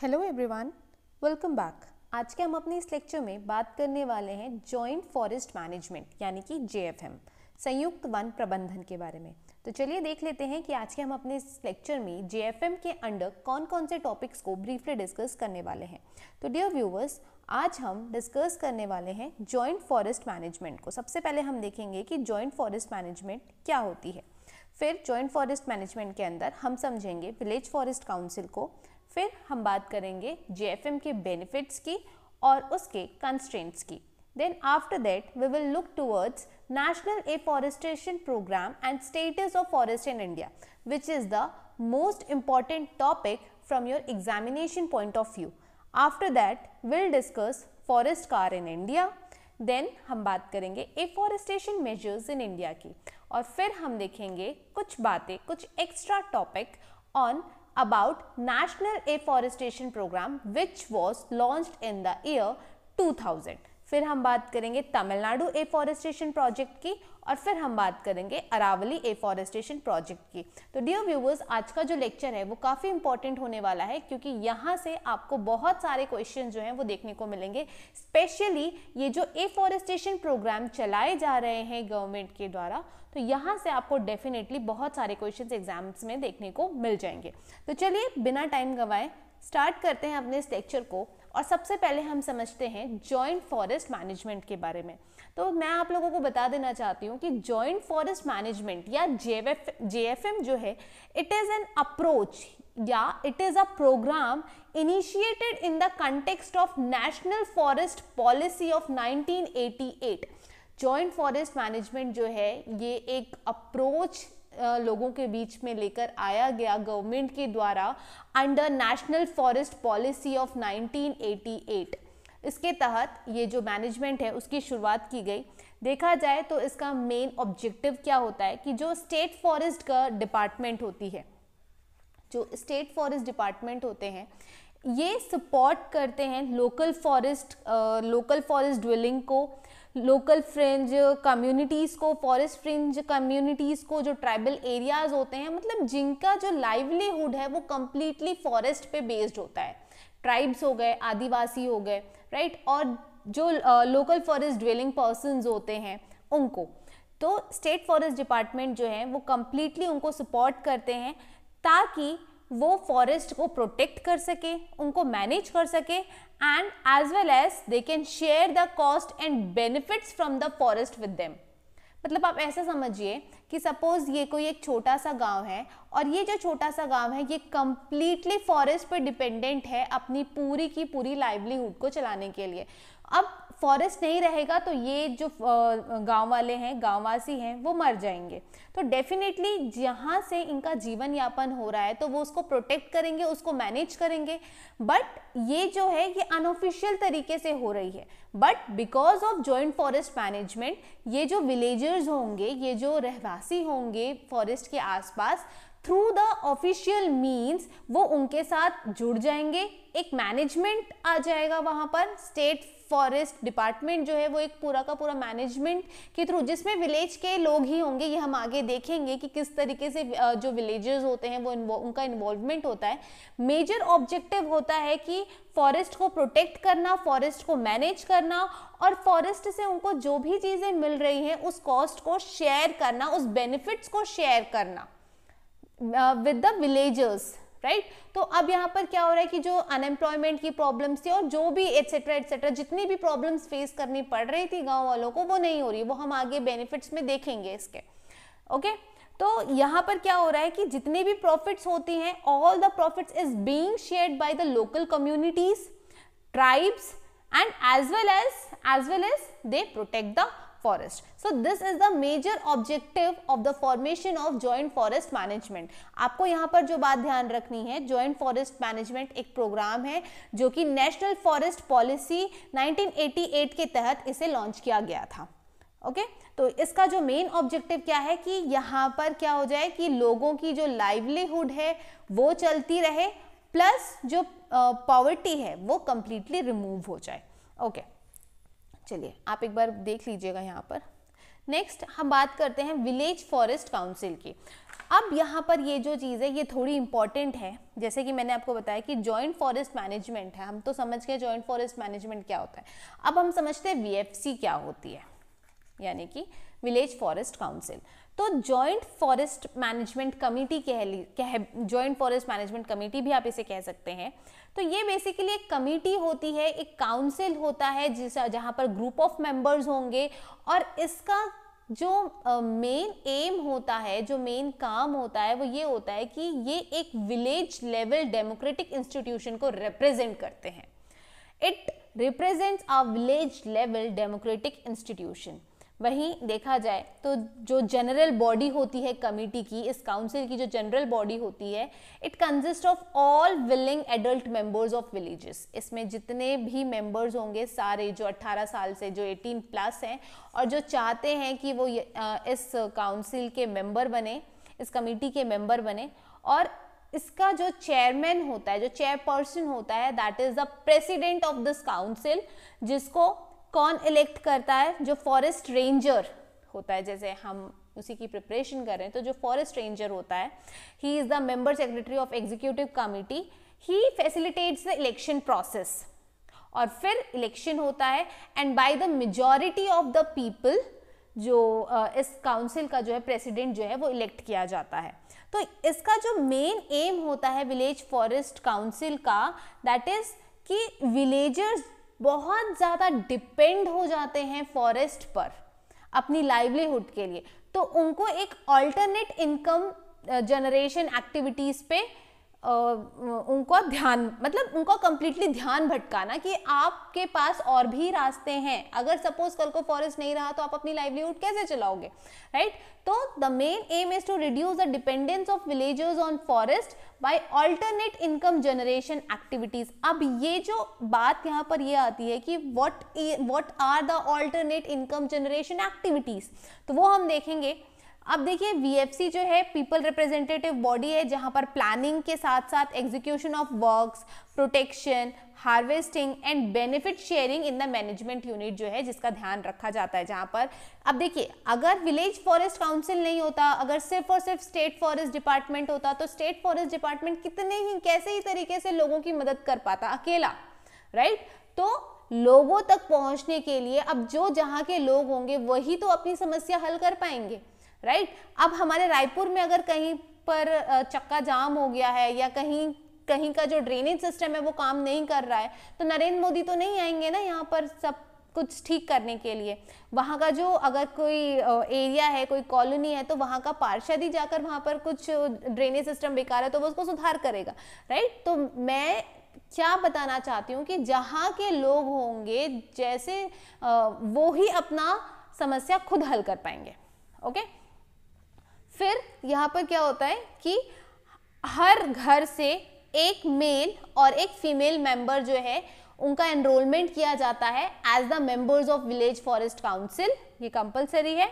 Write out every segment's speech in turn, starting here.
Hello everyone welcome back आज के हम अपने इस लेक्चर में बात करने वाले हैं जॉइंट फॉरेस्ट मैनेजमेंट यानी कि जे संयुक्त वन प्रबंधन के बारे में तो चलिए देख लेते हैं कि आज के हम अपने इस लेक्चर में जे के अंडर कौन कौन से टॉपिक्स को ब्रीफली डिस्कस करने वाले हैं तो डियर व्यूवर्स आज हम डिस्कस करने वाले हैं जॉइंट फॉरेस्ट मैनेजमेंट को सबसे पहले हम देखेंगे कि जॉइंट फॉरेस्ट मैनेजमेंट क्या होती है फिर जॉइंट फॉरेस्ट मैनेजमेंट के अंदर हम समझेंगे विलेज फॉरेस्ट काउंसिल को फिर हम बात करेंगे जे के बेनिफिट्स की और उसके कंस्ट्रेंट्स की then after that we will look towards national afforestation programme and status of forest in India which is the most important topic from your examination point of view after that will discuss forest cover in India then हम बात करेंगे afforestation measures in India की और फिर हम देखेंगे कुछ बातें कुछ extra topic on about National Afforestation Program which was launched in the year 2000. फिर हम बात करेंगे तमिलनाडु एफॉरेस्टेशन प्रोजेक्ट की और फिर हम बात करेंगे अरावली एफॉरेस्टेशन प्रोजेक्ट की तो डियर व्यूवर्स आज का जो लेक्चर है वो काफ़ी इंपॉर्टेंट होने वाला है क्योंकि यहाँ से आपको बहुत सारे क्वेश्चन जो हैं वो देखने को मिलेंगे स्पेशली ये जो एफॉरेस्टेशन प्रोग्राम चलाए जा रहे हैं गवर्नमेंट के द्वारा तो यहाँ से आपको डेफिनेटली बहुत सारे क्वेश्चन एग्जाम्स में देखने को मिल जाएंगे तो चलिए बिना टाइम गंवाए स्टार्ट करते हैं अपने इस लेक्चर को और सबसे पहले हम समझते हैं जॉइंट फॉरेस्ट मैनेजमेंट के बारे में तो मैं आप लोगों को बता देना चाहती हूँ कि जॉइंट फॉरेस्ट मैनेजमेंट या जे एफ जो है इट इज़ एन अप्रोच या it is a program initiated in the context of national forest policy of 1988 joint forest management जो है ये एक अप्रोच लोगों के बीच में लेकर आया गया गवर्नमेंट के द्वारा under national forest policy of 1988 इसके तहत ये जो मैनेजमेंट है उसकी शुरुआत की गई देखा जाए तो इसका मेन ऑब्जेक्टिव क्या होता है कि जो स्टेट फॉरेस्ट का डिपार्टमेंट होती है जो स्टेट फॉरेस्ट डिपार्टमेंट होते हैं ये सपोर्ट करते हैं local forest local forest dwelling को लोकल फ्रेंज कम्युनिटीज़ को फॉरेस्ट फ्रेंज कम्युनिटीज़ को जो ट्राइबल एरियाज़ होते हैं मतलब जिनका जो लाइवलीहुड है वो कम्प्लीटली फॉरेस्ट पे बेस्ड होता है ट्राइब्स हो गए आदिवासी हो गए राइट और जो लोकल फॉरेस्ट ड्वेलिंग पर्सन होते हैं उनको तो स्टेट फॉरेस्ट डिपार्टमेंट जो है वो कम्प्लीटली उनको सपोर्ट करते हैं ताकि वो फॉरेस्ट को प्रोटेक्ट कर सके उनको मैनेज कर सके and as well as they can share the cost and benefits from the forest with them मतलब आप ऐसा समझिए कि सपोज ये कोई एक छोटा सा गांव है और ये जो छोटा सा गांव है ये कम्प्लीटली फॉरेस्ट पर डिपेंडेंट है अपनी पूरी की पूरी लाइवलीहुड को चलाने के लिए अब फॉरेस्ट नहीं रहेगा तो ये जो गांव वाले हैं गांववासी हैं वो मर जाएंगे तो डेफिनेटली जहाँ से इनका जीवन यापन हो रहा है तो वो उसको प्रोटेक्ट करेंगे उसको मैनेज करेंगे बट ये जो है ये अनऑफिशियल तरीके से हो रही है but because of joint forest management ये जो विलेजर्स होंगे ये जो रहवासी होंगे फॉरेस्ट के आसपास थ्रू द ऑफिशियल मीन्स वो उनके साथ जुड़ जाएंगे एक मैनेजमेंट आ जाएगा वहाँ पर स्टेट फॉरेस्ट डिपार्टमेंट जो है वो एक पूरा का पूरा मैनेजमेंट के थ्रू जिसमें विलेज के लोग ही होंगे ये हम आगे देखेंगे कि किस तरीके से जो विलेजर्स होते हैं वो इन्वो, उनका इन्वॉल्वमेंट होता है मेजर ऑब्जेक्टिव होता है कि फॉरेस्ट को प्रोटेक्ट करना फॉरेस्ट को मैनेज करना करना और फॉरेस्ट से उनको जो भी चीज़ें मिल रही हैं उस कॉस्ट को शेयर करना उस बेनिफिट्स को शेयर करना with the villagers right right? तो अब यहाँ पर क्या हो रहा है कि जो अनएम्प्लॉयमेंट की प्रॉब्लम्स थी और जो भी एटसेट्रा एटसेट्रा जितनी भी प्रॉब्लम्स फेस करनी पड़ रही थी गांव वालों को वो नहीं हो रही वो हम आगे बेनिफिट्स में देखेंगे इसके ओके okay? तो यहाँ पर क्या हो रहा है कि जितनी भी प्रॉफिट्स होती हैं all the profits is being shared by the local communities tribes and as well as as well as they protect the forest. So this is the major objective of the formation of joint forest management. aapko yahan par jo baat dhyan rakhni hai joint forest management ek program hai jo ki national forest policy 1988 ke तहत इसे launch kiya gaya tha okay okay? तो इसका जो main objective क्या है कि यहाँ पर क्या हो जाए कि लोगों की जो लाइवलीहुड है वो चलती रहे प्लस जो पॉवर्टी है वो कम्प्लीटली रिमूव हो जाए ओके चलिए आप एक बार देख लीजिएगा यहाँ पर नेक्स्ट हम बात करते हैं विलेज फॉरेस्ट काउंसिल की अब यहाँ पर ये जो चीज़ है ये थोड़ी इंपॉर्टेंट है जैसे कि मैंने आपको बताया कि जॉइंट फॉरेस्ट मैनेजमेंट है हम तो समझ गए जॉइंट फॉरेस्ट मैनेजमेंट क्या होता है अब हम समझते हैं वी क्या होती है यानी कि विलेज फॉरेस्ट काउंसिल तो जॉइंट फॉरेस्ट मैनेजमेंट कमेटी कह ली कह जॉइंट फॉरेस्ट मैनेजमेंट कमेटी भी आप इसे कह सकते हैं तो ये बेसिकली एक कमेटी होती है एक काउंसिल होता है जिस जहाँ पर ग्रुप ऑफ मेंबर्स होंगे और इसका जो मेन uh, एम होता है जो मेन काम होता है वो ये होता है कि ये एक विलेज लेवल डेमोक्रेटिक इंस्टीट्यूशन को रिप्रेजेंट करते हैं it represents a village level democratic institution वहीं देखा जाए तो जो जनरल बॉडी होती है कमेटी की इस काउंसिल की जो जनरल बॉडी होती है it consist of all willing adult members of villages इसमें जितने भी मेंबर्स होंगे सारे जो 18 साल से जो 18 प्लस हैं और जो चाहते हैं कि वो इस काउंसिल के मेंबर बने इस कमेटी के मेंबर बने और इसका जो चेयरमैन होता है जो चेयरपर्सन होता है that is the president of this council जिसको कौन इलेक्ट करता है जो फॉरेस्ट रेंजर होता है जैसे हम उसी की प्रिपरेशन कर रहे हैं तो जो फॉरेस्ट रेंजर होता है he is the member secretary of executive committee he facilitates the election process और फिर इलेक्शन होता है and by the majority of the people जो uh, इस काउंसिल का जो है प्रेसिडेंट जो है वो इलेक्ट किया जाता है तो इसका जो मेन एम होता है विलेज फॉरेस्ट काउंसिल का दैट इज़ कि विलेजर्स बहुत ज़्यादा डिपेंड हो जाते हैं फॉरेस्ट पर अपनी लाइवलीहुड के लिए तो उनको एक ऑल्टरनेट इनकम जनरेशन एक्टिविटीज़ पे उनको ध्यान मतलब उनको कम्प्लीटली ध्यान भटकाना कि आपके पास और भी रास्ते हैं अगर सपोज कल को फॉरेस्ट नहीं रहा तो आप अपनी लाइवलीहुड कैसे चलाओगे राइट तो the main aim is to reduce the dependence of villagers on forest by alternate income generation activities अब ये जो बात यहाँ पर ये आती है कि what what are the alternate income generation activities तो वो हम देखेंगे अब देखिए वीएफसी जो है पीपल रिप्रेजेंटेटिव बॉडी है जहां पर प्लानिंग के साथ साथ execution of works protection harvesting and benefit sharing in the management unit जो है जिसका ध्यान रखा जाता है जहाँ पर अब देखिए अगर विलेज फॉरेस्ट काउंसिल नहीं होता अगर सिर्फ और सिर्फ स्टेट फॉरेस्ट डिपार्टमेंट होता तो स्टेट फॉरेस्ट डिपार्टमेंट कितने ही कैसे ही तरीके से लोगों की मदद कर पाता अकेला राइट तो लोगों तक पहुंचने के लिए अब जो जहाँ के लोग होंगे वही तो अपनी समस्या हल कर पाएंगे राइट अब हमारे रायपुर में अगर कहीं पर चक्का जाम हो गया है या कहीं कहीं का जो ड्रेनेज सिस्टम है वो काम नहीं कर रहा है तो नरेंद्र मोदी तो नहीं आएंगे ना यहाँ पर सब कुछ ठीक करने के लिए वहाँ का जो अगर कोई एरिया है कोई कॉलोनी है तो वहाँ का पार्षद ही जाकर वहाँ पर कुछ ड्रेनेज सिस्टम बेकार है तो वो उसको सुधार करेगा राइट तो मैं क्या बताना चाहती हूँ कि जहाँ के लोग होंगे जैसे वो ही अपना समस्या खुद हल कर पाएंगे ओके फिर यहाँ पर क्या होता है कि हर घर से एक मेल और एक फीमेल मेंबर जो है उनका एनरोलमेंट किया जाता है as the members of village forest council ये कंपलसरी है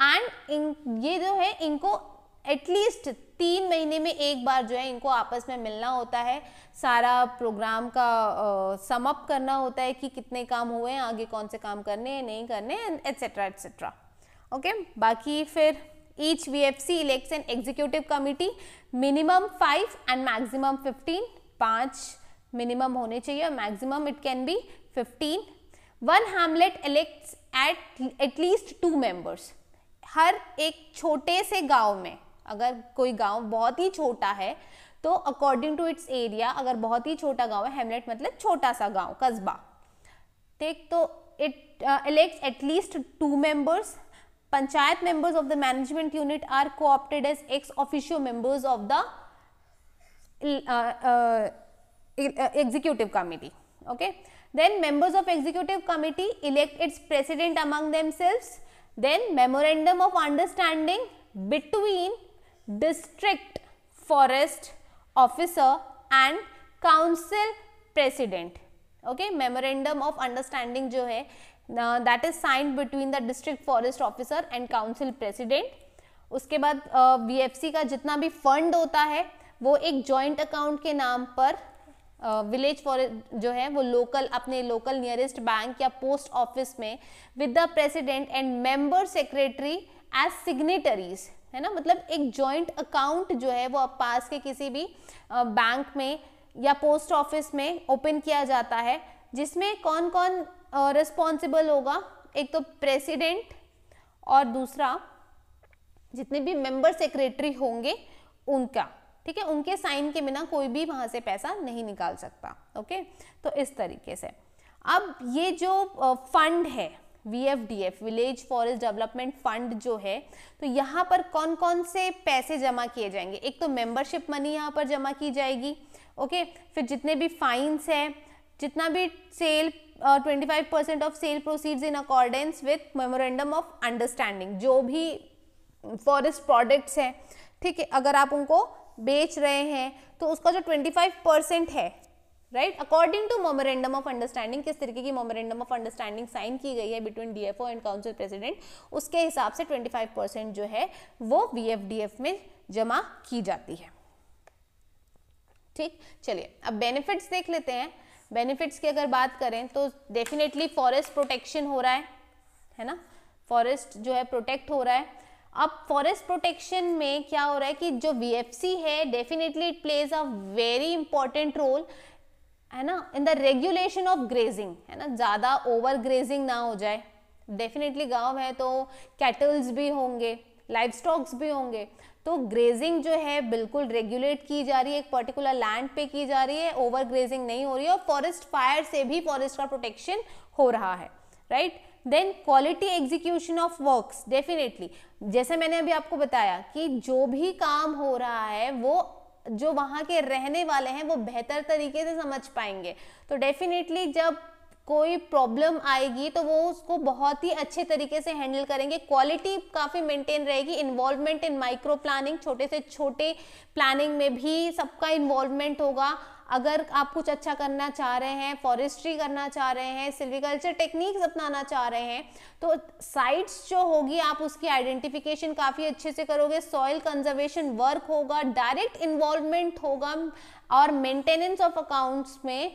एंड ये जो है इनको एटलीस्ट तीन महीने में एक बार जो है इनको आपस में मिलना होता है सारा प्रोग्राम का समअप uh, करना होता है कि कितने काम हुए हैं आगे कौन से काम करने हैं नहीं करने एंड एट्सेट्रा एट्सेट्रा ओके बाकी फिर each VFC elects an executive committee minimum 5 and maximum 15 पांच minimum होने चाहिए maximum it can be 15 one hamlet elects at at least two members हर एक छोटे से गांव में अगर कोई गांव बहुत ही छोटा है तो अकॉर्डिंग टू इट्स एरिया अगर बहुत ही छोटा गांव है हेमलेट मतलब छोटा सा गांव कस्बा ठीक तो it elects at least two members Panchayat members of the management unit are co-opted as ex officio members of the uh, uh, uh, executive committee. Okay. Then members of executive committee elect its president among themselves. Then memorandum of understanding between district forest officer and council president. Okay. Memorandum of understanding जो uh, that is signed between the district forest officer and council president उसके बाद we uh, का जितना भी fund होता है वो एक जॉइंट अकाउंट के नाम पर विलेज uh, फॉरेस्ट जो है वो लोकल अपने लोकल नियरेस्ट बैंक या पोस्ट ऑफिस में with the president and member secretary as signatories है ना मतलब एक जॉइंट अकाउंट जो है वो पास के किसी भी बैंक uh, में या पोस्ट ऑफिस में ओपन किया जाता है जिसमें कौन कौन रिस्पॉन्सिबल होगा एक तो प्रेसिडेंट और दूसरा जितने भी मेंबर सेक्रेटरी होंगे उनका ठीक है उनके साइन के बिना कोई भी वहाँ से पैसा नहीं निकाल सकता ओके तो इस तरीके से अब ये जो फंड है V F D F village forest development fund जो है तो यहाँ पर कौन कौन से पैसे जमा किए जाएंगे एक तो मेंबरशिप मनी यहाँ पर जमा की जाएगी ओके फिर जितने भी फाइन्स है जितना भी sale uh, percent of sale proceeds in accordance with memorandum of understanding जो भी फॉरेस्ट प्रोडक्ट्स हैं ठीक है अगर आप उनको बेच रहे हैं तो उसका जो 25 परसेंट है right according to memorandum of understanding किस तरीके की मेमोरेंडम ऑफ अंडरस्टैंडिंग साइन की गई है between DFO and council president उसके हिसाब से 25 परसेंट जो है वो वीएफडीएफ में जमा की जाती है ठीक चलिए अब बेनिफिट्स देख लेते हैं बेनिफिट्स की अगर बात करें तो डेफिनेटली फॉरेस्ट प्रोटेक्शन हो रहा है है ना फॉरेस्ट जो है प्रोटेक्ट हो रहा है अब फॉरेस्ट प्रोटेक्शन में क्या हो रहा है कि जो वी है definitely it plays a very important role है ना in the regulation of grazing है ना ज़्यादा ओवर ग्रेजिंग ना हो जाए डेफिनेटली गांव है तो कैटल्स भी होंगे लाइव स्टॉक्स भी होंगे तो ग्रेजिंग जो है बिल्कुल रेगुलेट की जा रही है एक पर्टिकुलर लैंड पे की जा रही है ओवर ग्रेजिंग नहीं हो रही है और फॉरेस्ट फायर से भी फॉरेस्ट का प्रोटेक्शन हो रहा है right then quality execution of works definitely जैसे मैंने अभी आपको बताया कि जो भी काम हो रहा है वो जो वहाँ के रहने वाले हैं वो बेहतर तरीके से समझ पाएंगे तो डेफिनेटली जब कोई प्रॉब्लम आएगी तो वो उसको बहुत ही अच्छे तरीके से हैंडल करेंगे क्वालिटी काफ़ी मेंटेन रहेगी इन्वॉल्वमेंट इन माइक्रो प्लानिंग छोटे से छोटे प्लानिंग में भी सबका इन्वॉल्वमेंट होगा अगर आप कुछ अच्छा करना चाह रहे हैं फॉरेस्ट्री करना चाह रहे हैं सिल्विकल्चर टेक्निक्स अपनाना चाह रहे हैं तो साइट्स जो होगी आप उसकी आइडेंटिफिकेशन काफ़ी अच्छे से करोगे सॉइल कंजर्वेशन वर्क होगा डायरेक्ट इन्वॉल्वमेंट होगा और मेंटेनेंस ऑफ अकाउंट्स में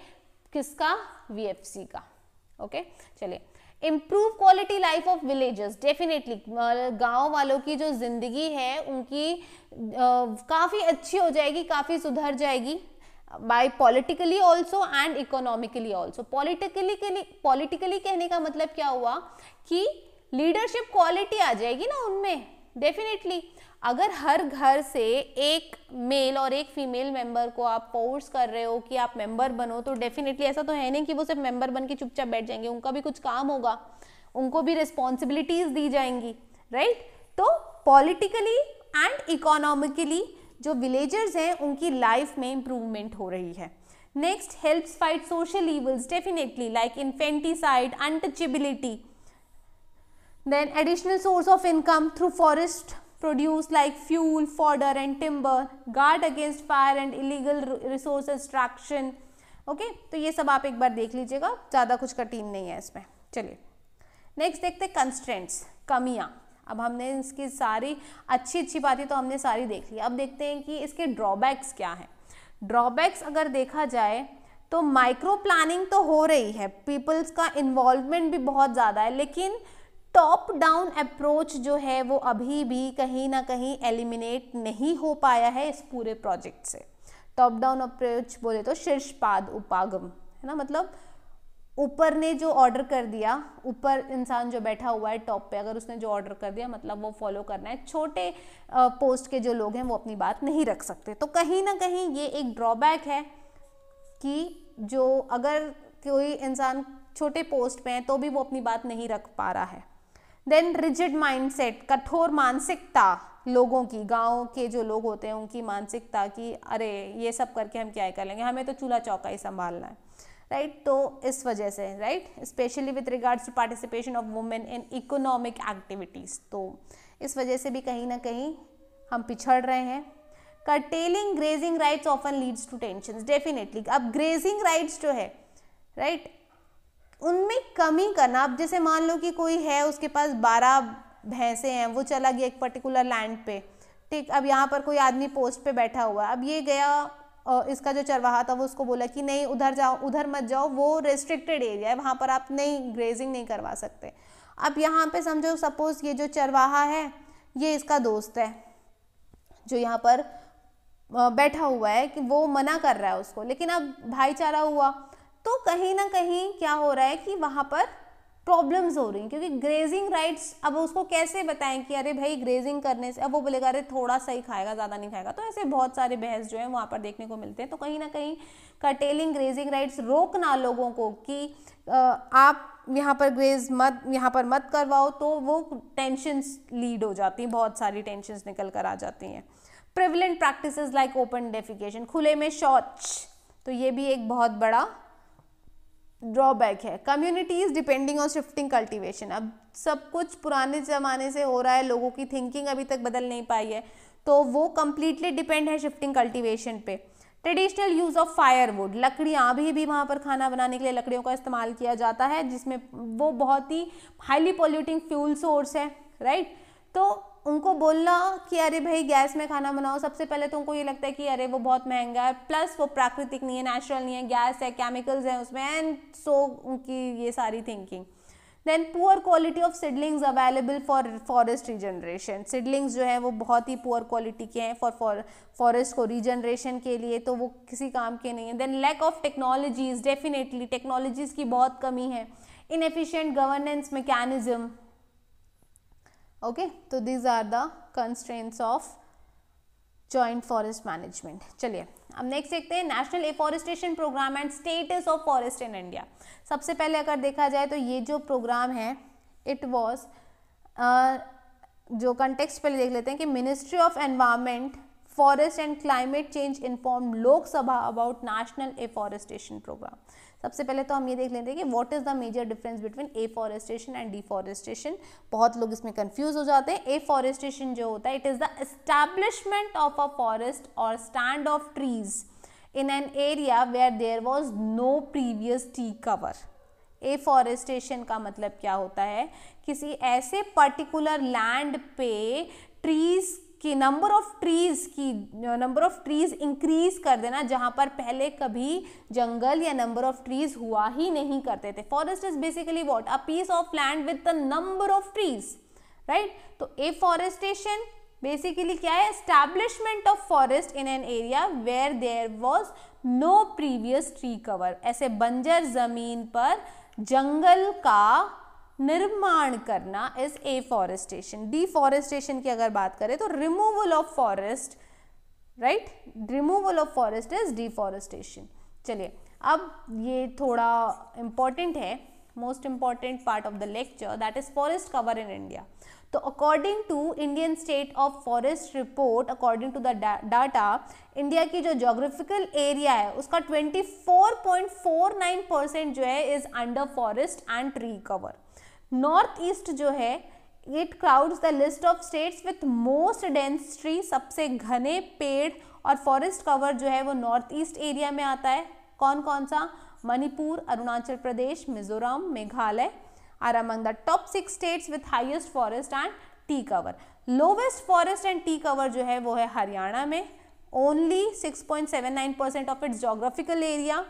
किसका वीएफसी का ओके चलिए improve quality life of villages definitely गांव वालों की जो ज़िंदगी है उनकी काफ़ी अच्छी हो जाएगी काफ़ी सुधर जाएगी by politically also and economically also politically के पॉलिटिकली कहने का मतलब क्या हुआ कि लीडरशिप क्वालिटी आ जाएगी ना उनमें डेफिनेटली अगर हर घर से एक मेल और एक फीमेल मेंबर को आप फोर्स कर रहे हो कि आप मेंबर बनो तो डेफिनेटली ऐसा तो है नहीं कि वो सिर्फ मेंबर बन के चुपचाप बैठ जाएंगे उनका भी कुछ काम होगा उनको भी रिस्पॉन्सिबिलिटीज दी जाएंगी राइट right? तो पॉलिटिकली एंड इकोनॉमिकली जो विलेजर्स हैं उनकी लाइफ में इम्प्रूवमेंट हो रही है next helps fight social evils definitely like infanticide untouchability then additional source of income through forest produce like fuel, fodder and timber, guard against fire and illegal resource extraction. Okay okay? तो ये सब आप एक बार देख लीजिएगा ज़्यादा कुछ कठिन नहीं है इसमें चलिए नेक्स्ट देखते हैं कंस्ट्रेंट्स कमियाँ अब हमने इसकी सारी अच्छी अच्छी बातें तो हमने सारी देख ली अब देखते हैं कि इसके ड्रॉबैक्स क्या हैं ड्रॉबैक्स अगर देखा जाए तो माइक्रो प्लानिंग तो हो रही है पीपल्स का इन्वॉल्वमेंट भी बहुत ज़्यादा है लेकिन टॉप डाउन अप्रोच जो है वो अभी भी कहीं ना कहीं एलिमिनेट नहीं हो पाया है इस पूरे प्रोजेक्ट से टॉप डाउन अप्रोच बोले तो शीर्षपाद उपागम है ना मतलब ऊपर ने जो ऑर्डर कर दिया ऊपर इंसान जो बैठा हुआ है टॉप पे अगर उसने जो ऑर्डर कर दिया मतलब वो फॉलो करना है छोटे पोस्ट के जो लोग हैं वो अपनी बात नहीं रख सकते तो कहीं ना कहीं ये एक ड्रॉबैक है कि जो अगर कोई इंसान छोटे पोस्ट पे है तो भी वो अपनी बात नहीं रख पा रहा है देन रिजिड माइंडसेट कठोर मानसिकता लोगों की गाँव के जो लोग होते हैं उनकी मानसिकता कि अरे ये सब करके हम क्या कर लेंगे हमें तो चूल्हा चौका ही संभालना है राइट right? तो इस वजह से right specially with regards to participation of women in economic activities तो इस वजह से भी कहीं ना कहीं हम पिछड़ रहे हैं curtailing grazing rights often leads to tension definitely अब ग्रेजिंग राइट्स जो है राइट right? उनमें कमी करना अब जैसे मान लो कि कोई है उसके पास बारह भैंसे हैं वो चला गया एक पर्टिकुलर लैंड पे ठीक अब यहाँ पर कोई आदमी पोस्ट पे बैठा हुआ अब ये गया इसका जो चरवाहा था वो उसको बोला कि नहीं उधर जाओ उधर मत जाओ वो रेस्ट्रिक्टेड एरिया है वहाँ पर आप नहीं ग्रेजिंग नहीं करवा सकते अब यहाँ पे समझो सपोज़ ये जो चरवाहा है ये इसका दोस्त है जो यहाँ पर बैठा हुआ है कि वो मना कर रहा है उसको लेकिन अब भाईचारा हुआ तो कहीं ना कहीं क्या हो रहा है कि वहाँ पर प्रॉब्लम्स हो रही हैं क्योंकि ग्रेजिंग राइट्स अब उसको कैसे बताएं कि अरे भाई ग्रेजिंग करने से अब वो बोलेगा अरे थोड़ा सा ही खाएगा ज़्यादा नहीं खाएगा तो ऐसे बहुत सारे बहस जो है वहाँ पर देखने को मिलते हैं तो कहीं ना कहीं कटेलिंग ग्रेजिंग राइट्स रोकना लोगों को कि आप यहाँ पर ग्रेज मत यहाँ पर मत करवाओ तो वो टेंशंस लीड हो जाती हैं बहुत सारी टेंशंस निकल कर आ जाती हैं prevalent practices like open defecation खुले में शौच तो ये भी एक बहुत बड़ा ड्रॉबैक है communities depending on shifting cultivation अब सब कुछ पुराने ज़माने से हो रहा है लोगों की थिंकिंग अभी तक बदल नहीं पाई है तो वो कम्प्लीटली डिपेंड है शिफ्टिंग कल्टीवेशन पे ट्रेडिशनल यूज़ ऑफ फायरवुड लकड़ियाँ अभी भी वहाँ पर खाना बनाने के लिए लकड़ियों का इस्तेमाल किया जाता है जिसमें वो बहुत ही हाईली पोल्यूटिंग फ्यूल सोर्स है राइट right? तो उनको बोलना कि अरे भाई गैस में खाना बनाओ सबसे पहले तो उनको ये लगता है कि अरे वो बहुत महंगा है प्लस वो प्राकृतिक नहीं है नेचुरल नहीं है गैस है केमिकल्स हैं उसमें एंड सो उनकी ये सारी thinking then poor quality of seedlings available for forest regeneration seedlings जो है वो बहुत ही पुअर क्वालिटी के हैं फॉर फॉरेस्ट को रीजनरेशन के लिए तो वो किसी काम के नहीं है then lack of technologies definitely technologies की बहुत कमी है इनफिशेंट गवर्नेंस मैकेनिज्म ओके तो these are the constraints of joint forest management चलिए अब नेक्स्ट देखते हैं national afforestation programme and status of forest in India सबसे पहले अगर देखा जाए तो ये जो प्रोग्राम है इट वॉज जो कंटेक्स्ट पहले देख लेते हैं कि ministry of environment forest and climate change inform Lok Sabha about national afforestation programme सबसे पहले तो हम ये देख लेते हैं कि what is the major difference between afforestation and deforestation बहुत लोग इसमें कंफ्यूज हो जाते हैं ए फॉरेस्टेशन जो होता है it is the establishment of a forest or stand of trees an area area there there no previous previous cover a afforestation का मतलब क्या होता है किसी ऐसे पर्टिकुलर लैंड पे ट्रीज कि नंबर ऑफ ट्रीज़ की नंबर ऑफ ट्रीज़ इंक्रीज़ कर देना जहां पर पहले कभी जंगल या नंबर ऑफ ट्रीज़ हुआ ही नहीं करते थे forest is basically what a piece of land with the number of trees right तो ए फॉरेस्टेशन बेसिकली क्या है establishment of forest in an area where there was no previous tree cover ऐसे बंजर ज़मीन पर जंगल का निर्माण करना इज एफॉरेस्टेशन डिफॉरेस्टेशन की अगर बात करें तो removal of forest right removal of forest is deforestation चलिए अब ये थोड़ा इम्पॉर्टेंट है most important part of the lecture that is forest cover in India तो according to Indian state of forest report according to the data India की जो geographical area है उसका twenty four four point nine percent जो है is under forest and tree cover north east जो है it crowds the list of states with most dense tree सबसे घने पेड़ और फॉरेस्ट कवर जो है वो नॉर्थ ईस्ट एरिया में आता है कौन कौन सा Manipur Arunachal Pradesh Mizoram Meghalaya are among the top six states with highest forest and tree cover lowest forest and tree cover जो है वो है हरियाणा में only 6.79 percent of its geographical area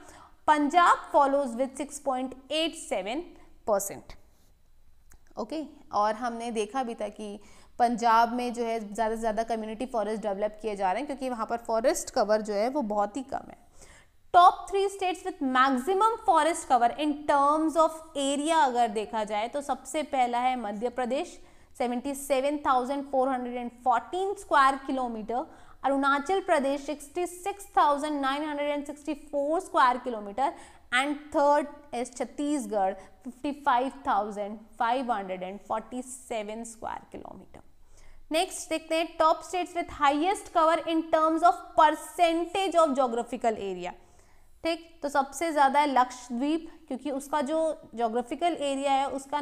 Punjab follows with 6.87 percent okay और हमने देखा भी था कि पंजाब में जो है ज़्यादा से ज़्यादा कम्युनिटी फॉरेस्ट डेवलप किए जा रहे हैं क्योंकि वहाँ पर फॉरेस्ट कवर जो है वो बहुत ही कम है top three states with maximum forest cover in terms of area अगर देखा जाए तो सबसे पहला है Madhya Pradesh 77,414 square kilometre Arunachal Pradesh 66,964 square kilometre and third is Chhattisgarh 55,547 square kilometre next देखते हैं top states with highest cover in terms of percentage of geographical area ठीक तो सबसे ज़्यादा है लक्षद्वीप क्योंकि उसका जो ज्योग्राफिकल एरिया है उसका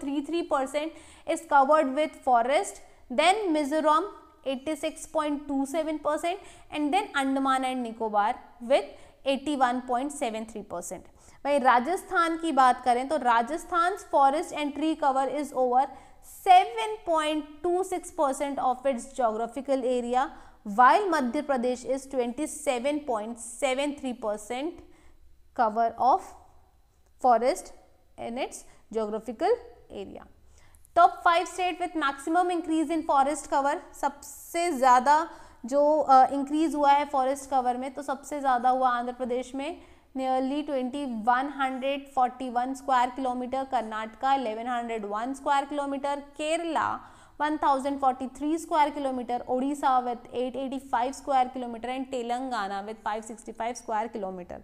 90.33 percent is covered with forest then Mizoram 86.27 percent and then Andaman and Nicobar with 81.73 percent वही राजस्थान की बात करें तो Rajasthan forest and tree cover is over 7.26 percent of its geographical area while Madhya Pradesh is 27.73 percent cover of forest and its geographical area top five state with maximum increase in forest cover सबसे ज्यादा जो increase हुआ है forest cover में तो सबसे ज़्यादा हुआ आंध्र प्रदेश में nearly twenty one hundred forty one square kilometre Karnataka eleven hundred one square kilometre Kerala one thousand forty three square kilometre Odisha with eight eighty five square kilometre and Telangana with five sixty five square kilometre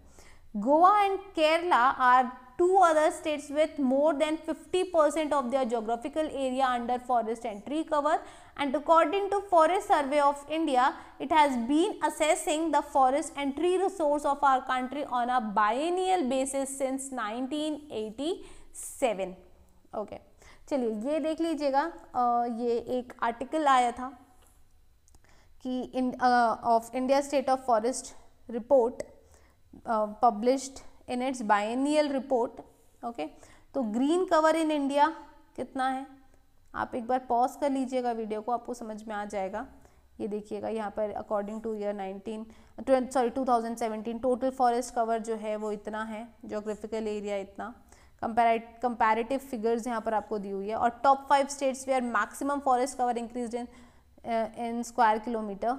Goa and Kerala are two other states with more than 50% of their geographical area under forest and tree cover and according to Forest Survey of India, it has been assessing the forest and tree resource of our country on a biennial basis since 1987. Okay. चलिए ये देख लीजिएगा ये एक article आया था कि of India state of forest report published in its biennial report okay तो ग्रीन कवर इन इंडिया कितना है आप एक बार पॉज कर लीजिएगा वीडियो को आपको समझ में आ जाएगा ये देखिएगा यहाँ पर according to year nineteen sorry two thousand seventeen total forest cover जो है वो इतना है जोग्राफिकल एरिया इतना कंपेरेटिव फिगर्स यहाँ पर आपको दी हुई है और top five states are maximum forest cover increase in in square kilometre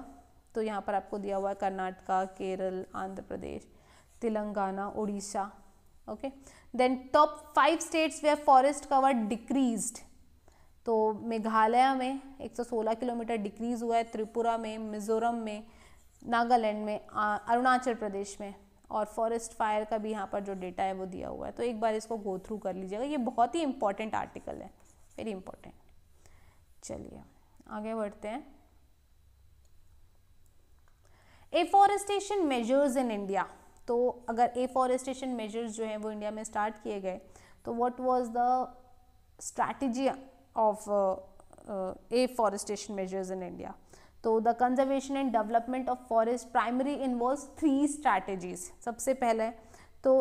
तो यहाँ पर आपको दिया हुआ है Karnataka Kerala Andhra Pradesh Telangana Orissa okay then top five states where forest cover decrease तो मेघालय में 116 किलोमीटर डिक्रीज हुआ है त्रिपुरा में मिजोरम में नागालैंड में अरुणाचल प्रदेश में और फॉरेस्ट फायर का भी यहाँ पर जो डेटा है वो दिया हुआ है तो एक बार इसको गो थ्रू कर लीजिएगा ये बहुत ही इंपॉर्टेंट आर्टिकल है वेरी इंपॉर्टेंट चलिए आगे बढ़ते हैं एफॉरेस्टेशन मेजर्स इन इंडिया तो अगर एफॉरेस्टेशन मेजर्स जो हैं वो इंडिया में स्टार्ट किए गए तो what was the strategy of afforestation measures in India तो the conservation and development of forest primary involve three strategies सबसे पहले तो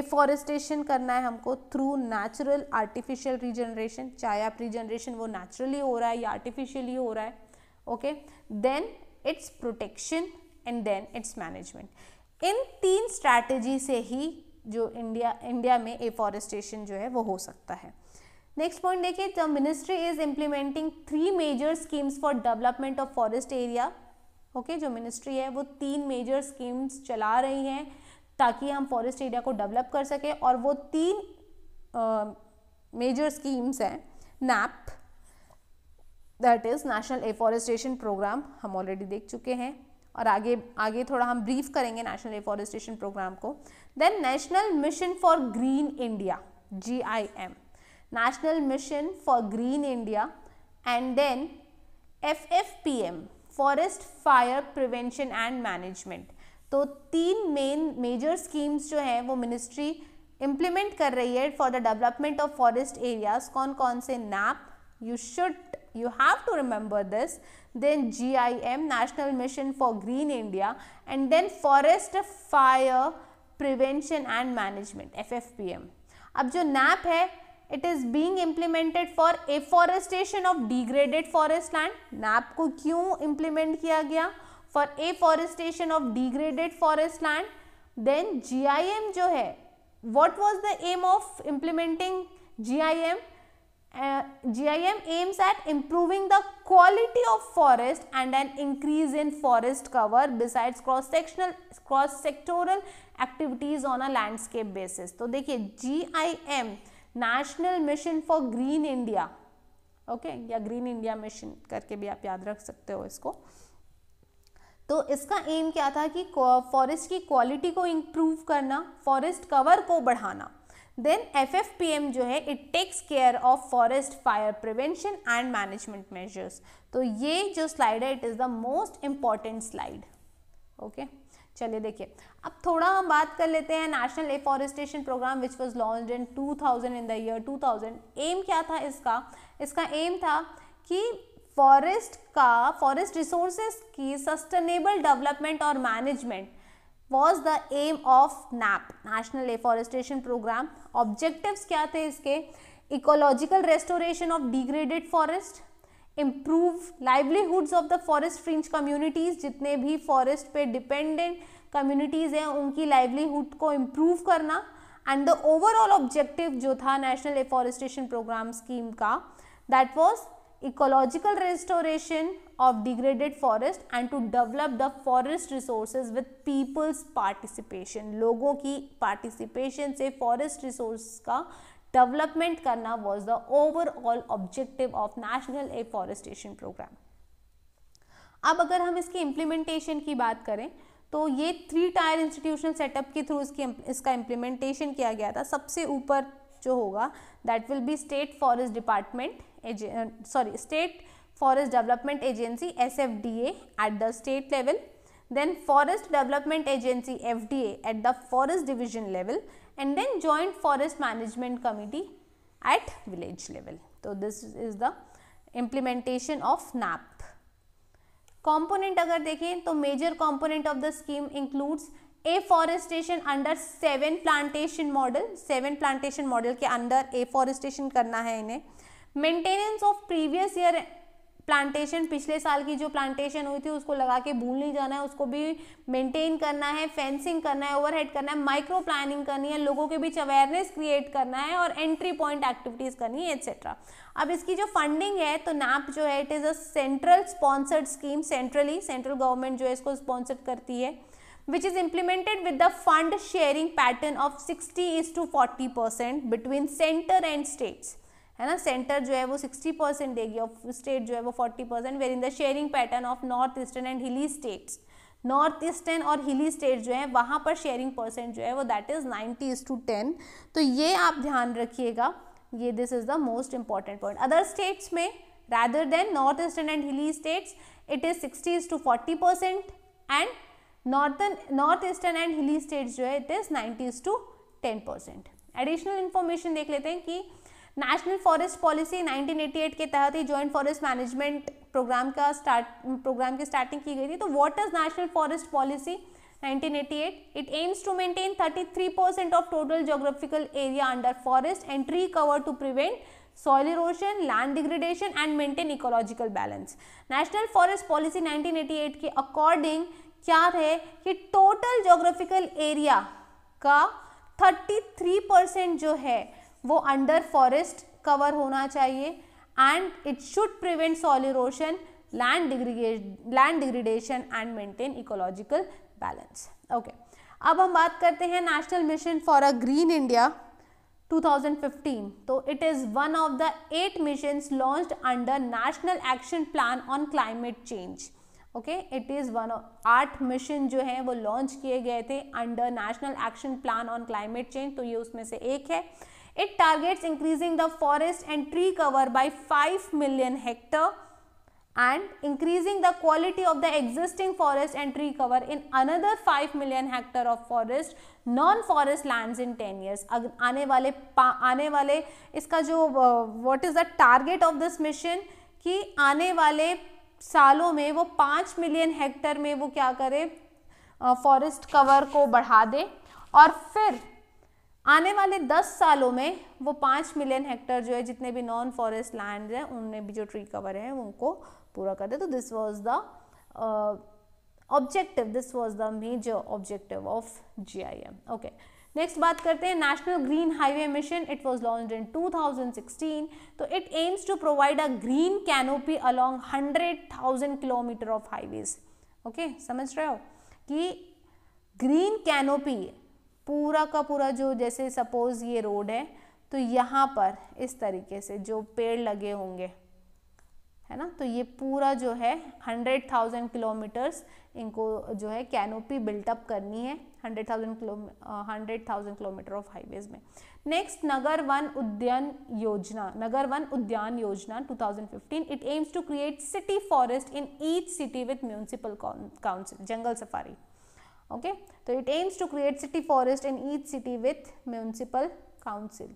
एफॉरेस्टेशन करना है हमको थ्रू नेचुरल आर्टिफिशियल रीजनरेशन चाहे आप रीजनरेशन वो नेचुरली हो रहा है या आर्टिफिशियली हो रहा है okay then its protection and then its management in तीन स्ट्रैटेजी से ही जो इंडिया इंडिया में एफॉरेस्टेशन जो है वो हो सकता है नेक्स्ट पॉइंट देखिए the ministry is implementing three major schemes for development of forest area okay जो मिनिस्ट्री है वो तीन मेजर स्कीम्स चला रही हैं ताकि हम फॉरेस्ट एरिया को डेवलप कर सकें और वो तीन मेजर स्कीम्स हैं NAP that is national afforestation programme हम ऑलरेडी देख चुके हैं और आगे आगे थोड़ा हम ब्रीफ करेंगे नेशनल रिफॉरेस्टेशन प्रोग्राम को then national mission for green India G I M national mission for green India and then F F P M forest fire prevention and management तो तीन मेन मेजर स्कीम्स जो हैं वो ministry implement कर रही है for the development of forest areas कौन कौन से NAP you should you have to remember this then gim national mission for green india and then forest fire prevention and management ffpm ab jo nap hai it is being implemented for afforestation of degraded forest land nap ko kyun implement kiya for afforestation of degraded forest land then gim jo what was the aim of implementing gim uh, GIM aims at improving the quality of forest and an increase in forest cover besides cross sectional cross sectoral activities on a landscape basis तो देखिए GIM national mission for green India okay या green India mission करके भी आप याद रख सकते हो इसको तो इसका एम क्या था कि फॉरेस्ट की क्वालिटी को इम्प्रूव करना फॉरेस्ट कवर को बढ़ाना then F F P M जो है it takes care of forest fire prevention and management measures तो ये जो स्लाइड है it is the most important slide okay चलिए देखिए अब थोड़ा हम बात कर लेते हैं national afforestation programme which was launch in two thousand in the year thousand aim क्या था इसका इसका एम था कि फॉरेस्ट का फॉरेस्ट रिसोर्सेज की सस्टेनेबल डेवलपमेंट और management was the aim of NAP national afforestation programme objective क्या थे इसके ecological restoration of degraded forest improve livelihoods of the forest fringe communities जितने भी फॉरेस्ट पे डिपेंडेंट कम्युनिटीज़ हैं उनकी लाइवलीहुड को इम्प्रूव करना एंड द ओवरऑल ऑब्जेक्टिव जो था नेशनल एफॉरेस्टेशन प्रोग्राम स्कीम का that was ecological restoration of degraded forest and to develop the forest resources with people's participation लोगों की participation से forest resources का development करना was the overall objective of national afforestation program अब अगर हम इसकी implementation की बात करें तो ये थ्री टायर इंस्टीट्यूशन सेटअप के थ्रू इसकी इसका इम्प्लीमेंटेशन किया गया था सबसे ऊपर जो होगा that will be state forest department sorry state forest development agency sfda at the state level then forest development agency fda at the forest division level and then joint forest management committee at village level so this is the implementation of nap component agar देखें तो major component of the scheme includes afforestation under seven plantation model seven plantation model के under afforestation करना है इन्हें maintenance of previous year plantation पिछले साल की जो प्लांटेशन हुई थी उसको लगा के भूल नहीं जाना है उसको भी मेंटेन करना है फेंसिंग करना है ओवरहेड करना है माइक्रो प्लानिंग करनी है लोगों के बीच अवेयरनेस क्रिएट करना है और एंट्री पॉइंट एक्टिविटीज करनी है एक्सेट्रा अब इसकी जो फंडिंग है तो नैप जो है it is a central sponsored scheme centrally central government जो है इसको स्पॉन्सर्ड करती है which is implemented with the fund sharing pattern of sixty is to forty percent between centre and states है ना सेंटर जो है वो 60 परसेंट देगी और स्टेट जो है वो 40 percent where in the sharing pattern of north eastern and hilly states north eastern और हिली स्टेट जो है वहाँ पर शेयरिंग परसेंट जो है वो that is ninety is to ten तो ये आप ध्यान रखिएगा ये this is the most important point other states में rather than northeastern and hilly states it is to forty percent and northern north eastern and hilly states जो है it is 90 to ten percent additional information देख लेते हैं कि national forest policy 1988 के तहत ही जॉइंट फॉरेस्ट मैनेजमेंट प्रोग्राम का स्टार्ट प्रोग्राम की स्टार्टिंग की गई थी तो what is national forest policy 1988 it aims to maintain 33% of total geographical area under forest and tree cover to prevent soil erosion land degradation and maintain ecological balance national forest policy 1988 के according क्या है कि total geographical area का 33% जो है वो under forest cover होना चाहिए and it should prevent soil erosion land degradation land degradation and maintain ecological balance okay अब हम बात करते हैं national mission for a green India 2015 तो it is one of the eight mission launch under national action plan on climate change okay it is one of आठ mission जो हैं वो लॉन्च किए गए थे under national action plan on climate change तो ये उसमें से एक है It targets increasing the forest and tree cover by 5 million hectare and increasing the quality of the existing forest and tree cover in another 5 million hectare of forest non forest lands in 10 years आने वाले आने वाले इसका जो what is the target of this mission कि आने वाले सालों में वो पाँच मिलियन हेक्टर में वो क्या करे फॉरेस्ट कवर को बढ़ा दे और फिर आने वाले 10 सालों में वो पाँच मिलियन हेक्टर जो है जितने भी नॉन फॉरेस्ट लैंड हैं उनमें भी जो ट्री कवर हैं उनको पूरा कर दे तो this was the objective this was the major objective of G I M okay next बात करते हैं national green highway mission it was launch in 2016 तो it aims to provide a green canopy along hundred kilometer of highways okay समझ रहे हो कि green canopy पूरा का पूरा जो जैसे सपोज़ ये रोड है तो यहाँ पर इस तरीके से जो पेड़ लगे होंगे है ना तो ये पूरा जो है हंड्रेड थाउजेंड किलोमीटर्स इनको जो है कैनोपी बिल्टअप करनी है hundred thousand kilo hundred thousand kilometer of highways में next Nagar Van Udyan Yojana Nagar Van Udyan Yojana 2015 it aims to create city forest in each city with municipal council jungle safari okay तो it aims to create city forest in each city with municipal council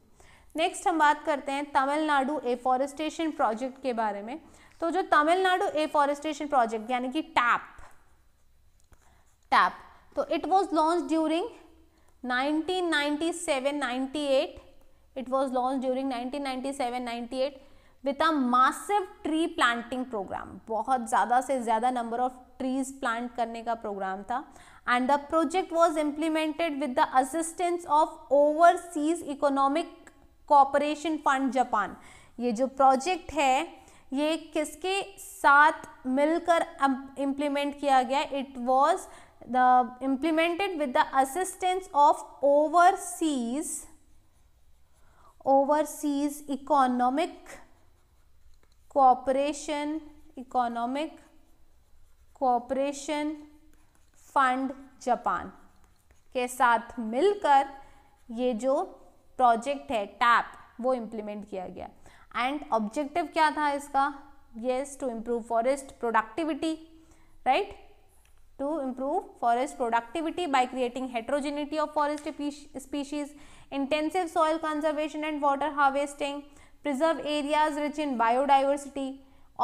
next हम बात करते हैं Tamil Nadu afforestation project के बारे में तो जो तमिलनाडु एफॉरेस्टेशन प्रोजेक्ट यानी कि टैप टैप तो it was launch during 1997-98 it was launch during 1997-98 with a massive tree planting program बहुत ज़्यादा से ज़्यादा नंबर ऑफ ट्रीज प्लांट करने का प्रोग्राम था and the project was implemented with the assistance of overseas economic cooperation fund japan ye jo project hai ye kiske sath milkar implement kiya gaya it was the implemented with the assistance of overseas overseas economic cooperation economic cooperation fund Japan के साथ मिलकर ये जो project है tap वो implement किया गया and objective क्या था इसका yes to improve forest productivity right to improve forest productivity by creating heterogeneity of forest species intensive soil conservation and water harvesting preserve areas rich in biodiversity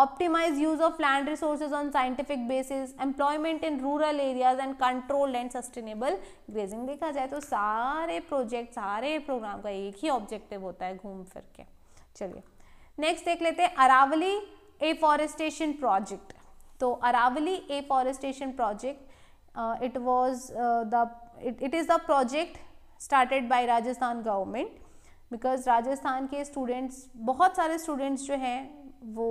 optimize use of land resource on scientific basis employment in rural areas and controlled and sustainable grazing देखा जाए तो सारे project सारे programme का एक ही objective होता है घूम फिर के चलिए नेक्स्ट देख लेते हैं अरावली ए फॉरेस्टेशन प्रोजेक्ट तो Aravali afforestation project it was the it is the project started by Rajasthan government because Rajasthan के स्टूडेंट्स बहुत सारे स्टूडेंट्स जो हैं वो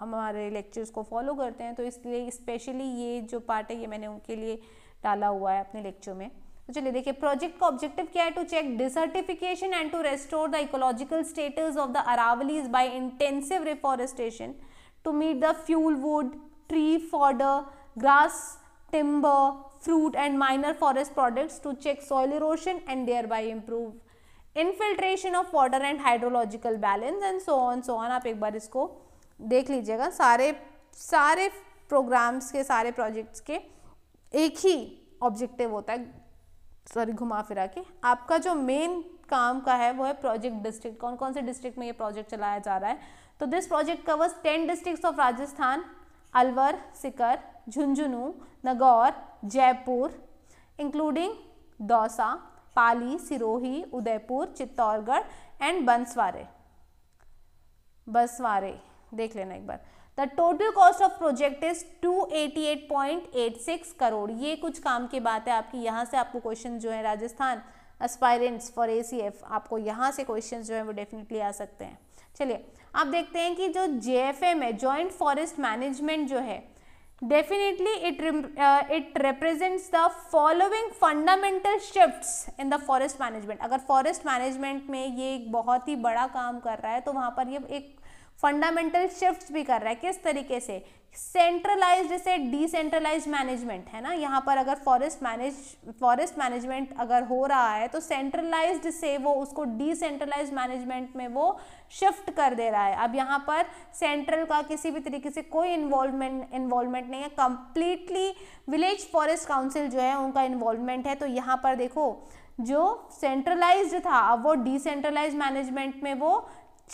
हमारे लेक्चर्स को फॉलो करते हैं तो इसलिए स्पेशली ये जो पार्ट है ये मैंने उनके लिए डाला हुआ है अपने लेक्चर में तो चलिए देखिए प्रोजेक्ट का ऑब्जेक्टिव क्या है to check desertification and to restore the ecological status of the Aravallis by intensive reforestation to meet the fuel wood tree fodder grass timber fruit and minor forest products to check soil erosion and thereby improve infiltration of water and hydrological balance and so on so on आप एक बार इसको देख लीजिएगा सारे सारे programmes के सारे projects के एक ही ऑब्जेक्टिव होता है सॉरी घुमा फिरा के आपका जो मेन काम का है वो है प्रोजेक्ट डिस्ट्रिक्ट कौन कौन से डिस्ट्रिक्ट में ये प्रोजेक्ट चलाया जा रहा है तो this project covers ten districts of Rajasthan Alwar Sikar Jhunjhunu Nagaur Jaipur including Dausa Pali Sirohi Udaipur Chittorgarh and Banswara Banswara देख लेना एक बार the total cost of project is 288.86 crore ये कुछ काम की बात है आपकी यहाँ से आपको क्वेश्चन जो है राजस्थान एस्पायरेंट्स फॉर ए आपको यहाँ से क्वेश्चन जो है वो डेफिनेटली आ सकते हैं चलिए आप देखते हैं कि जो जे है जॉइंट फॉरेस्ट मैनेजमेंट जो है definitely it it represents the following fundamental shifts in the forest management अगर फॉरेस्ट मैनेजमेंट में ये एक बहुत ही बड़ा काम कर रहा है तो वहाँ पर ये एक फंडामेंटल शिफ्ट भी कर रहा है किस तरीके से सेंट्रलाइज से डिसेंट्रलाइज मैनेजमेंट है ना यहाँ पर अगर फॉरेस्ट मैनेज फॉरेस्ट मैनेजमेंट अगर हो रहा है तो सेंट्रलाइज्ड से वो उसको डिसेंट्रलाइज मैनेजमेंट में वो शिफ्ट कर दे रहा है अब यहाँ पर सेंट्रल का किसी भी तरीके से कोई इन्वॉल्वमेंट इन्वॉल्वमेंट नहीं है कंप्लीटली विलेज फॉरेस्ट काउंसिल जो है उनका इन्वॉल्वमेंट है तो यहाँ पर देखो जो सेंट्रलाइज्ड था अब वो डिसेंट्रलाइज मैनेजमेंट में वो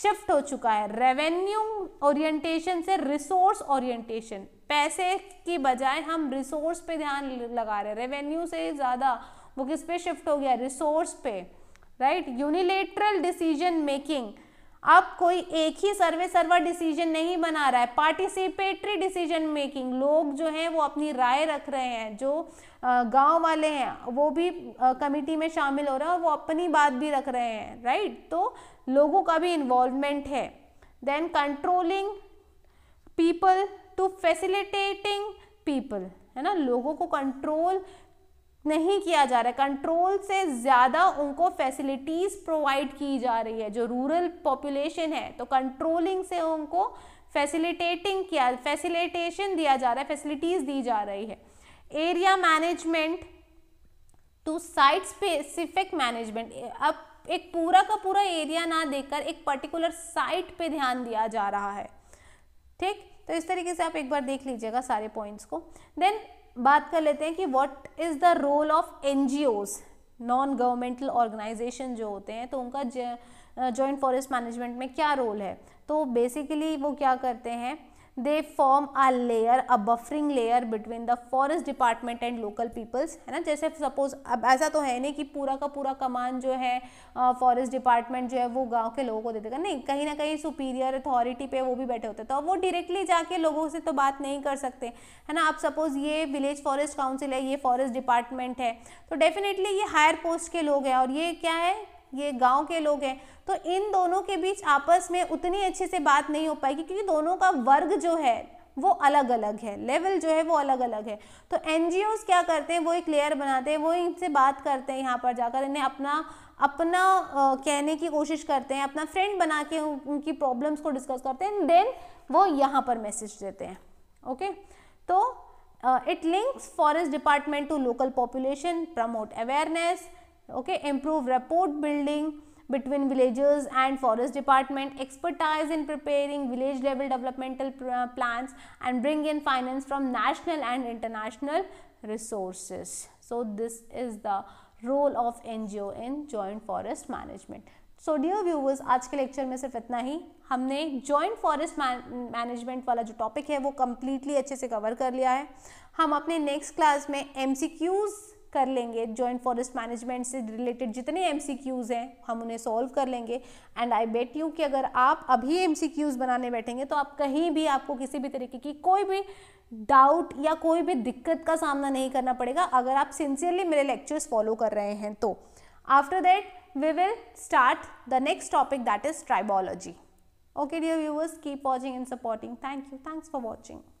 शिफ्ट हो चुका है रेवेन्यू ओरिएंटेशन से रिसोर्स ओरिएंटेशन पैसे की बजाय हम रिसोर्स पे ध्यान लगा रहे हैं रेवेन्यू से ज़्यादा वो किस पे शिफ्ट हो गया रिसोर्स पे राइट यूनिलेटरल डिसीजन मेकिंग अब कोई एक ही सर्वे सर्वा डिसीजन नहीं बना रहा है पार्टिसिपेटरी डिसीजन मेकिंग लोग जो हैं वो अपनी राय रख रहे हैं जो गांव वाले हैं वो भी कमेटी में शामिल हो रहे हैं वो अपनी बात भी रख रहे हैं राइट तो लोगों का भी इन्वॉल्वमेंट है then controlling people to facilitating people है ना लोगों को कंट्रोल नहीं किया जा रहा है कंट्रोल से ज़्यादा उनको फैसिलिटीज़ प्रोवाइड की जा रही है जो रूरल पॉपुलेशन है तो कंट्रोलिंग से उनको फैसिलिटेटिंग किया फैसिलिटेशन दिया जा रहा है फैसिलिटीज़ दी जा रही है area management to site specific management अब एक पूरा का पूरा एरिया ना देकर एक पर्टिकुलर साइट पे ध्यान दिया जा रहा है ठीक तो इस तरीके से आप एक बार देख लीजिएगा सारे पॉइंट्स को देन बात कर लेते हैं कि what is the role of an non governmental organization जो होते हैं तो उनका जॉइंट फॉरेस्ट मैनेजमेंट में क्या रोल है तो बेसिकली वो क्या करते हैं they form a layer a buffering layer between the forest department and local peoples है ना जैसे सपोज अब ऐसा तो है नहीं कि पूरा का पूरा कमान जो है फॉरेस्ट uh, डिपार्टमेंट जो है वो गांव के लोगों को दे देगा नहीं कहीं ना कहीं सुपीरियर अथॉरिटी पे वो भी बैठे होते तो तो वो डायरेक्टली जाके लोगों से तो बात नहीं कर सकते है ना आप सपोज ये विलेज फॉरेस्ट काउंसिल है ये फॉरेस्ट डिपार्टमेंट है तो डेफिनेटली ये हायर पोस्ट के लोग हैं और ये क्या है ये गांव के लोग हैं तो इन दोनों के बीच आपस में उतनी अच्छे से बात नहीं हो पाएगी क्योंकि दोनों का वर्ग जो है वो अलग अलग है लेवल जो है वो अलग अलग है तो एन क्या करते हैं वो एक लेयर बनाते हैं वो इनसे बात करते हैं यहाँ पर जाकर इन्हें अपना अपना आ, कहने की कोशिश करते हैं अपना फ्रेंड बना के उनकी प्रॉब्लम्स को डिस्कस करते हैं देन वो यहाँ पर मैसेज देते हैं ओके तो it links forest department to local population promote awareness okay improve rapport building between villagers and forest department expertise in preparing village level developmental plans and bring in finance from national and international resources so this is the role of ngo in joint forest management so dear viewers आज के lecture में सिर्फ इतना ही हमने joint forest management वाला जो topic है वो कम्प्लीटली अच्छे से कवर कर लिया है हम अपने नेक्स्ट क्लास में एम कर लेंगे जॉइंट फॉरेस्ट मैनेजमेंट से रिलेटेड जितने एम हैं हम उन्हें सॉल्व कर लेंगे एंड आई बेट यू कि अगर आप अभी एम बनाने बैठेंगे तो आप कहीं भी आपको किसी भी तरीके की कोई भी डाउट या कोई भी दिक्कत का सामना नहीं करना पड़ेगा अगर आप सिंसियरली मेरे लेक्चर्स फॉलो कर रहे हैं तो after that we will start the next topic that is tribology okay dear viewers keep watching and supporting thank you thanks for watching